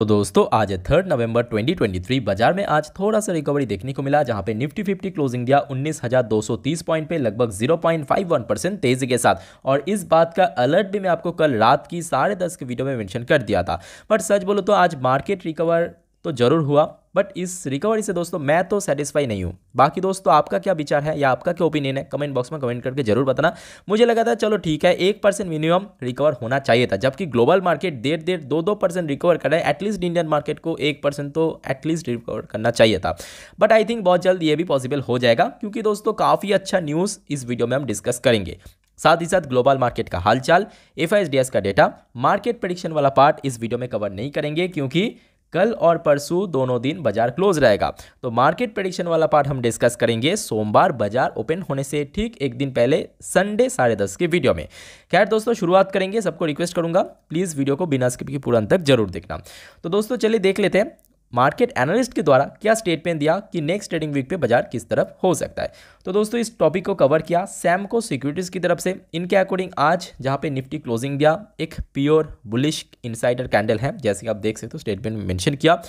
तो दोस्तों आज थर्ड नवंबर 2023 बाजार में आज थोड़ा सा रिकवरी देखने को मिला जहां पे निफ्टी फिफ्टी क्लोजिंग दिया 19,230 पॉइंट पे लगभग 0.51 परसेंट तेजी के साथ और इस बात का अलर्ट भी मैं आपको कल रात की साढ़े दस के वीडियो में मेंशन कर दिया था बट सच बोलो तो आज मार्केट रिकवर तो ज़रूर हुआ बट इस रिकवरी से दोस्तों मैं तो सेटिस्फाई नहीं हूँ बाकी दोस्तों आपका क्या विचार है या आपका क्या ओपिनियन है कमेंट बॉक्स में कमेंट करके जरूर बताना मुझे लगा था चलो ठीक है एक परसेंट मिनिमम रिकवर होना चाहिए था जबकि ग्लोबल मार्केट देर देर दो दो परसेंट रिकवर कर रहा है एटलीस्ट इंडियन मार्केट को एक परसेंट तो एटलीस्ट रिकवर करना चाहिए था बट आई थिंक बहुत जल्द ये भी पॉसिबल हो जाएगा क्योंकि दोस्तों काफ़ी अच्छा न्यूज़ इस वीडियो में हम डिस्कस करेंगे साथ ही साथ ग्लोबल मार्केट का हालचाल एफ का डेटा मार्केट प्रडिक्शन वाला पार्ट इस वीडियो में कवर नहीं करेंगे क्योंकि कल और परसों दोनों दिन बाजार क्लोज रहेगा तो मार्केट प्रडिक्शन वाला पार्ट हम डिस्कस करेंगे सोमवार बाजार ओपन होने से ठीक एक दिन पहले संडे साढ़े दस के वीडियो में खैर दोस्तों शुरुआत करेंगे सबको रिक्वेस्ट करूंगा प्लीज़ वीडियो को बिना स्किप के पूरा अंत तक जरूर देखना तो दोस्तों चलिए देख लेते हैं मार्केट एनालिस्ट के द्वारा क्या स्टेटमेंट दिया कि नेक्स्ट ट्रेडिंग वीक पे बाजार किस तरफ हो सकता है तो दोस्तों इस टॉपिक को कवर किया सैम को सिक्योरिटीज़ की तरफ से इनके अकॉर्डिंग आज जहाँ पे निफ्टी क्लोजिंग दिया एक प्योर बुलिश इनसाइडर कैंडल है जैसे आप देख सकते हो स्टेटमेंट में मैंशन किया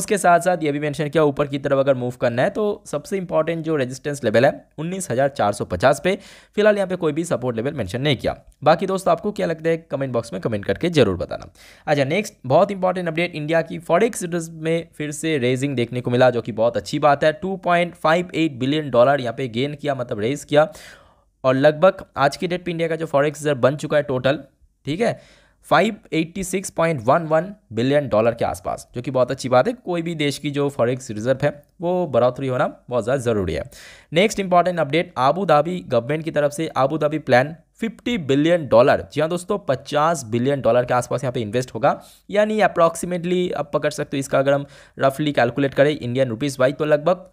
उसके साथ साथ ये भी मैंशन किया ऊपर की तरफ अगर मूव करना है तो सबसे इंपॉर्टेंट जो रेजिस्टेंस लेवल है उन्नीस पे फिलहाल यहाँ पे कोई भी सपोर्ट लेवल मैंशन नहीं किया बाकी दोस्तों आपको क्या लगता है कमेंट बॉक्स में कमेंट करके जरूर बताना अच्छा नेक्स्ट बहुत इंपॉर्टेंट अपडेट इंडिया की फॉरिक्स में फिर से रेजिंग देखने को मिला जो कि बहुत अच्छी बात है 2.58 बिलियन डॉलर यहाँ पे गेन किया मतलब रेज किया और लगभग आज की डेट पे इंडिया का जो फॉरेक्स रिजर्व बन चुका है टोटल ठीक है 586.11 बिलियन डॉलर के आसपास जो कि बहुत अच्छी बात है कोई भी देश की जो फॉरेक्स रिजर्व है वो बढ़ोतरी होना बहुत ज़्यादा ज़रूरी है next important update Abu Dhabi government की तरफ से Abu Dhabi plan 50 billion dollar जी हाँ दोस्तों 50 बिलियन डॉलर के आसपास यहाँ पे इन्वेस्ट होगा यानी अप्रॉक्सीमेटली आप पकड़ सकते हो इसका अगर हम रफली कैलकुलेट करें इंडियन रुपीज़ वाइज तो लगभग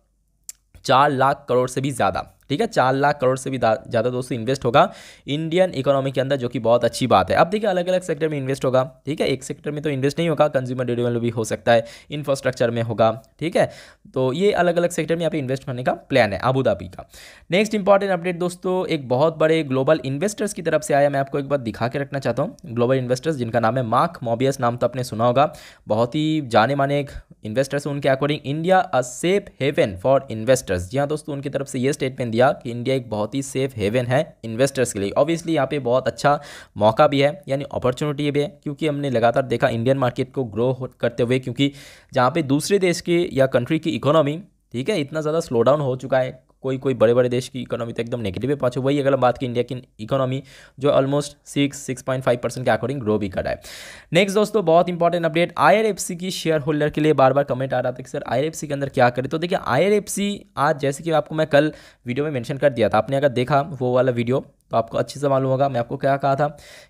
चार लाख करोड़ से भी ज़्यादा ठीक है चार लाख करोड़ से भी ज़्यादा दोस्तों इन्वेस्ट होगा इंडियन इकोनॉमी के अंदर जो कि बहुत अच्छी बात है अब देखिए अलग अलग सेक्टर में इन्वेस्ट होगा ठीक है एक सेक्टर में तो इन्वेस्ट नहीं होगा कंज्यूमर ड्यूरेबल भी हो सकता है इंफ्रास्ट्रक्चर में होगा ठीक है तो ये अलग अलग सेक्टर में यहाँ पे इन्वेस्ट करने का प्लान है आबूधाबी का नेक्स्ट इंपॉर्टेंट अपडेट दोस्तों एक बहुत बड़े ग्लोबल इन्वेस्टर्स की तरफ से आया मैं आपको एक बार दिखा के रखना चाहता हूँ ग्लोबल इन्वेस्टर्स जिनका नाम है मार्क मोबियस नाम तो आपने सुना होगा बहुत ही जाने माने एक इन्वेस्टर्स उनके according India a safe haven for investors जी हाँ दोस्तों उनकी तरफ से ये स्टेटमेंट दिया कि इंडिया एक बहुत ही सेफ हेवन है इन्वेस्टर्स के लिए ऑब्वियसली यहाँ पे बहुत अच्छा मौका भी है यानी अपॉर्चुनिटी भी है क्योंकि हमने लगातार देखा इंडियन मार्केट को ग्रो करते हुए क्योंकि जहाँ पे दूसरे देश की या कंट्री की इकोनॉमी ठीक है इतना ज़्यादा स्लो डाउन हो चुका है कोई कोई बड़े बड़े देश की इकोनॉमी तो एकदम नेगेटिव है पहुंचे वही अगर हम बात की इंडिया की इकोनॉमी जो almost six six point five percent के अकॉर्डिंग ग्रो भी कर रहा है नेक्स्ट दोस्तों बहुत इंपॉर्टेंट अपडेट आई की शेयर होल्डर के लिए बार बार कमेंट आ रहा था कि सर आई के अंदर क्या करें तो देखिए आई आज जैसे कि आपको मैं कल वीडियो में मैंशन कर दिया था आपने अगर देखा वो वाला वीडियो तो आपको अच्छे से मालूम होगा मैं आपको क्या कहा था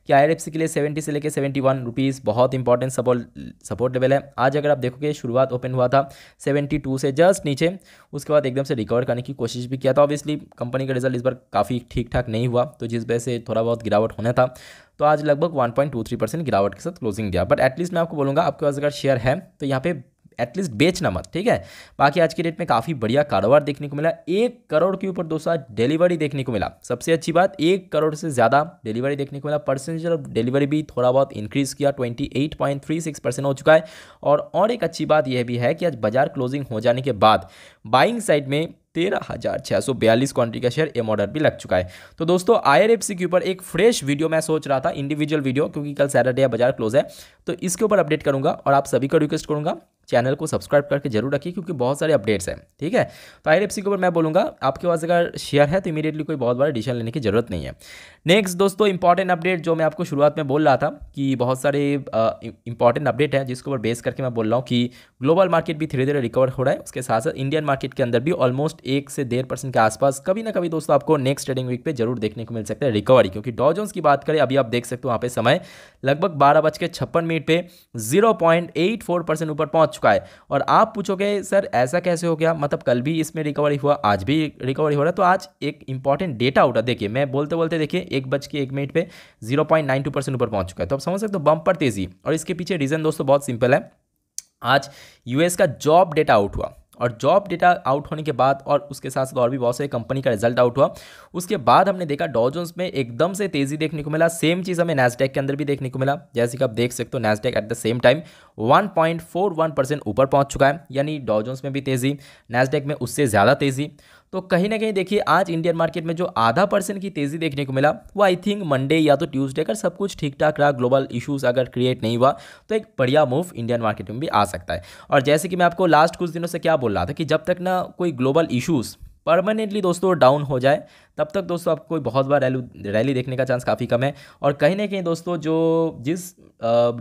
कि आई के लिए सेवेंटी से लेकर सेवेंटी वन रुपीज़ बहुत इंपॉर्टेंट सपोर्ट सपोर्ट लेवल है आज अगर आप देखोगे शुरुआत ओपन हुआ था सेवेंटी टू से जस्ट नीचे उसके बाद एकदम से रिकवर करने की कोशिश भी किया था ऑब्वियसली कंपनी का रिजल्ट इस बार काफ़ी ठीक ठाक नहीं हुआ तो जिस वजह से थोड़ा बहुत गिरावट होना था तो आज लगभग थ्री परसेंट गिरावट के साथ क्लोजिंग दिया बट एटलीस्ट मैं आपको बोलूँगा आपके पास अगर शेयर है तो यहाँ पे एटलीस्ट बेचना मत ठीक है बाकी आज की डेट में काफ़ी बढ़िया कारोबार देखने को मिला एक करोड़ के ऊपर दोस्तों डिलीवरी देखने को मिला सबसे अच्छी बात एक करोड़ से ज़्यादा डिलीवरी देखने को मिला परसेंटेज ऑफ डिलीवरी भी थोड़ा बहुत इंक्रीज़ किया ट्वेंटी परसेंट हो चुका है और, और एक अच्छी बात यह भी है कि आज बाजार क्लोजिंग हो जाने के बाद बाइंग साइड में तेरह हज़ार छः सौ बयालीस क्वान्टिटी का शेयर एम ऑर्डर भी लग चुका है तो दोस्तों आईआरएफसी के ऊपर एक फ्रेश वीडियो मैं सोच रहा था इंडिविजुअल वीडियो क्योंकि कल सैटरडे बाजार क्लोज है तो इसके ऊपर अपडेट करूंगा और आप सभी को रिक्वेस्ट करूंगा चैनल को सब्सक्राइब करके जरूर रखिए क्योंकि बहुत सारे अपडेट्स हैं ठीक है तो आई के ऊपर मैं बोलूँगा आपके पास अगर शेयर है तो इमीडिएटली कोई बहुत बड़ा डिसीजन लेने की जरूरत नहीं है नेक्स्ट दोस्तों इंपॉर्टेंट अपडेट जो मैं आपको शुरुआत में बोल रहा था कि बहुत सारे इंपॉर्टेंट अपडेट हैं जिसके ऊपर बेस करके मैं बोल रहा हूँ कि ग्लोबल मार्केट भी धीरे धीरे रिकवर हो रहा है उसके साथ साथ इंडियन मार्केट के अंदर भी ऑलमोस्ट एक से डेढ़ परसेंट के आसपास कभी ना कभी दोस्तों आपको नेक्स्ट ट्रेडिंग वीक पर जरूर देखने को मिल सकता है रिकवरी क्योंकि डॉजोन्स की बात करें अभी आप देख सकते हो वहाँ पे समय लगभग बारह बज के छप्पन मिनट पे zero point eight four percent ऊपर पहुँच चुका है और आप पूछोगे सर ऐसा कैसे हो गया मतलब कल भी इसमें रिकवरी हुआ आज भी रिकवरी हो रहा है तो आज एक इंपॉर्टेंट डेटा उठा देखिए मैं बोलते बोलते देखिए एक बज के एक मिनट पे zero point nine two percent ऊपर पहुंच चुका है तो आप समझ सकते हो बम पर तेजी और इसके पीछे रीज़न दोस्तों बहुत सिंपल है आज यूएस का जॉब डेटा आउट हुआ और जॉब डेटा आउट होने के बाद और उसके साथ साथ और भी बहुत सारी कंपनी का रिजल्ट आउट हुआ उसके बाद हमने देखा डॉजोन्स में एकदम से तेज़ी देखने को मिला सेम चीज़ हमें नेस्टेक के अंदर भी देखने को मिला जैसे कि आप देख सकते हो Nasdaq at the same time 1.41 percent ऊपर पहुंच चुका है यानी डॉजोन्स में भी तेज़ी नेस्टेक में उससे ज़्यादा तेज़ी तो कहीं ना कहीं देखिए आज इंडियन मार्केट में जो आधा परसेंट की तेज़ी देखने को मिला वो आई थिंक मंडे या तो ट्यूसडे अगर सब कुछ ठीक ठाक रहा ग्लोबल इशूज़ अगर क्रिएट नहीं हुआ तो एक बढ़िया मूव इंडियन मार्केट में भी आ सकता है और जैसे कि मैं आपको लास्ट कुछ दिनों से क्या बोल रहा था कि जब तक ना कोई ग्लोबल इशूज़ परमानेंटली दोस्तों डाउन हो जाए तब तक दोस्तों आपको कोई बहुत बार रैली रैली देखने का चांस काफ़ी कम है और कहीं ना कहीं दोस्तों जो जिस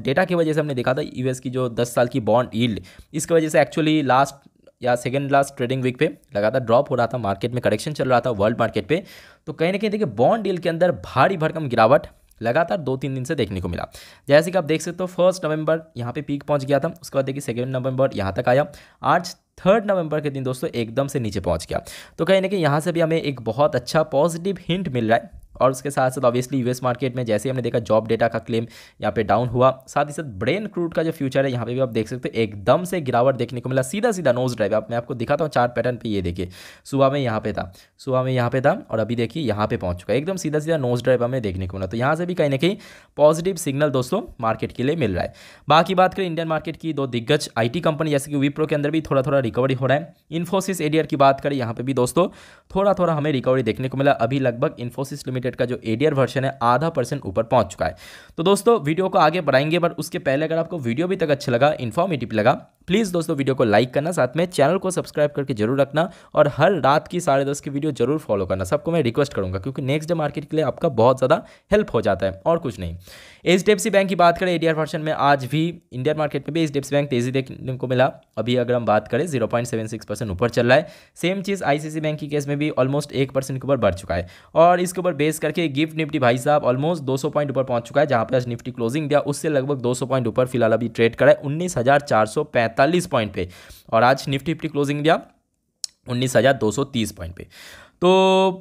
डेटा की वजह से हमने देखा था यूएस की जो 10 साल की बॉन्ड ईल्ड इसकी वजह से एक्चुअली लास्ट या सेकेंड लास्ट ट्रेडिंग वीक पे लगातार ड्रॉप हो रहा था मार्केट में करेक्शन चल रहा था वर्ल्ड मार्केट पे तो कहीं ना कहीं देखिए बॉन्ड डील के अंदर भारी भरकम गिरावट लगातार दो तीन दिन से देखने को मिला जैसे कि आप देख सकते हो फर्स्ट नवंबर यहाँ पे पीक पहुँच गया था उसके बाद देखिए सेकेंड नवंबर यहाँ तक आया आज थर्ड नवंबर के दिन दोस्तों एकदम से नीचे पहुंच गया तो कहीं ना कहीं यहाँ से भी हमें एक बहुत अच्छा पॉजिटिव हिंट मिल रहा है और उसके साथ साथ ऑब्वियसली यूएस मार्केट में जैसे हमने देखा जॉब डेटा का क्लेम यहाँ पे डाउन हुआ साथ ही साथ ब्रेन क्रूड का जो फ्यूचर है यहाँ पे भी आप देख सकते हो एकदम से गिरावट देखने को मिला सीधा सीधा नोज ड्राइव आप मैं आपको दिखाता हूँ चार्ट पैटर्न पे ये देखिए सुबह में यहाँ पे था सुबह में यहाँ पे था और अभी देखिए यहाँ पे पहुँच चुका एकदम सीधा सीधा नोज ड्राइव हमें देखने को मिला तो यहाँ से भी कहीं ना कहीं पॉजिटिव सिग्नल दोस्तों मार्केट के लिए मिल रहा है बाकी बात करें इंडियन मार्केट की दो दिग्गज आई कंपनी जैसे कि विप्रो के अंदर भी थोड़ा थोड़ा रिकवरी हो रहा है इन्फोसिस एडियर की बात करें यहाँ पे भी दोस्तों थोड़ा थोड़ा हमें रिकवरी देखने को मिला अभी लगभग इन्फोसिस लिमिटेड लिमिटेड का जो एडियर वर्षन है आधा परसेंट ऊपर पहुंच चुका है तो दोस्तों वीडियो को आगे बढ़ाएंगे बट उसके पहले अगर आपको वीडियो भी तक अच्छा लगा इन्फॉर्मेटिव लगा प्लीज़ दोस्तों वीडियो को लाइक करना साथ में चैनल को सब्सक्राइब करके जरूर रखना और हर रात की साढ़े दस की वीडियो जरूर फॉलो करना सबको मैं रिक्वेस्ट करूँगा क्योंकि नेक्स्ट डे मार्केट के लिए आपका बहुत ज़्यादा हेल्प हो जाता है और कुछ नहीं एच डी बैंक की बात करें एडीआर वर्षन में आज भी इंडियन मार्केट में भी एच बैंक तेज़ी देखने को मिला अभी अगर हम बात करें जीरो परसेंट ऊपर चल रहा है सेम चीज़ सी बैंक की केस में भी ऑलमोस्ट एक परसेंट के ऊपर बढ़ चुका है और इसके ऊपर बेस करके गिफ्ट निफ्टी भाई साहब ऑलमोस्ट सौ पॉइंट ऊपर पहुंच चुका है जहां पर आज निफ्टी क्लोजिंग दिया उससे लगभग सौ पॉइंट ऊपर फिलहाल अभी ट्रेड करा है उन्नीस पैंतालीस पॉइंट पे और आज निफ्टी निफ्टी क्लोजिंग दिया उन्नीस हज़ार दो सौ तीस पॉइंट पे तो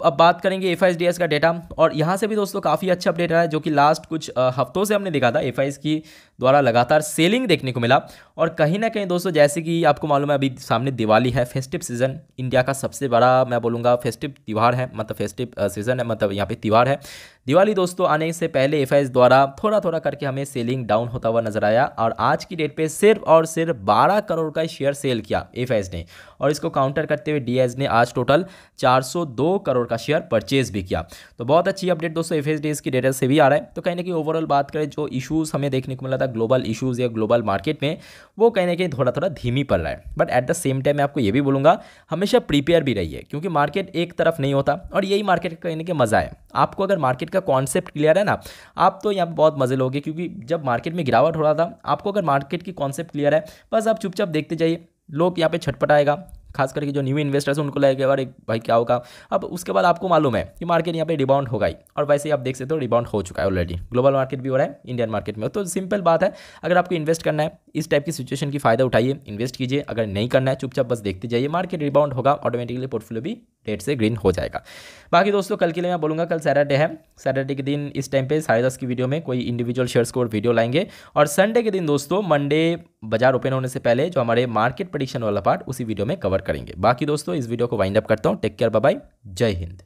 अब बात करेंगे एफ का डेटा और यहाँ से भी दोस्तों काफ़ी अच्छा अपडेट रहा है जो कि लास्ट कुछ हफ्तों से हमने देखा था एफ की द्वारा लगातार सेलिंग देखने को मिला और कहीं ना कहीं दोस्तों जैसे कि आपको मालूम है अभी सामने दिवाली है फेस्टिव सीज़न इंडिया का सबसे बड़ा मैं बोलूँगा फेस्टिव त्यौहार है मतलब फेस्टिव सीज़न है मतलब यहाँ पे त्यौहार है दिवाली दोस्तों आने से पहले एफ द्वारा थोड़ा थोड़ा करके हमें सेलिंग डाउन होता हुआ नजर आया और आज की डेट पर सिर्फ और सिर्फ बारह करोड़ का शेयर सेल किया एफ ने और इसको काउंटर करते हुए डी ने आज टोटल 402 करोड़ का शेयर परचेज भी किया तो बहुत अच्छी अपडेट दोस्तों एफ एस इसकी डेटा से भी आ रहा है तो कहीं ना कहीं ओवरऑल बात करें जो इशूज़ हमें देखने को मिला था ज़्यादा ग्लोबल इशूज़ या ग्लोबल मार्केट में वो कहीं ना कहीं थोड़ा थोड़ा धीमी पड़ रहा है but at the same time मैं आपको ये भी बोलूँगा हमेशा प्रिपेयर भी रहिए क्योंकि मार्केट एक तरफ नहीं होता और यही मार्केट का कहने कहीं मज़ा है आपको अगर मार्केट का कॉन्सेप्ट क्लियर है ना आप तो यहाँ पर बहुत मज़े लोगे क्योंकि जब मार्केट में गिरावट हो रहा था आपको अगर मार्केट की कॉन्सेप्ट क्लियर है बस आप चुपचाप देखते जाइए लोग यहाँ पे छटपट आएगा खास करके जो न्यू इन्वेस्टर्स उनको उनको लगेगा अरे भाई क्या होगा अब उसके बाद आपको मालूम है कि मार्केट यहाँ पे रिबाउंड होगा ही और वैसे ही आप देख सकते हो रिबाउंड हो चुका है ऑलरेडी ग्लोबल मार्केट भी हो रहा है इंडियन मार्केट में तो सिंपल बात है अगर आपको इन्वेस्ट करना है इस टाइप की सिचुएशन की फ़ायदा उठाइए इन्वेस्ट कीजिए अगर नहीं करना है चुपचाप बस देखते जाइए मार्केट रिबाउंड होगा ऑटोमेटिकली पोर्टफोलियो भी रेड से ग्रीन हो जाएगा बाकी दोस्तों कल के लिए मैं बोलूँगा कल सैटरडे है सैटरडे के दिन इस टाइम पे साढ़े दस की वीडियो में कोई इंडिविजुअल शेयर्स को वीडियो लाएंगे और संडे के दिन दोस्तों मंडे बाजार ओपन होने से पहले जो हमारे मार्केट प्रडिक्शन वाला पार्ट उसी वीडियो में कवर करेंगे बाकी दोस्तों इस वीडियो को वाइंड अप करता हूँ टेक केयर बाय जय हिंद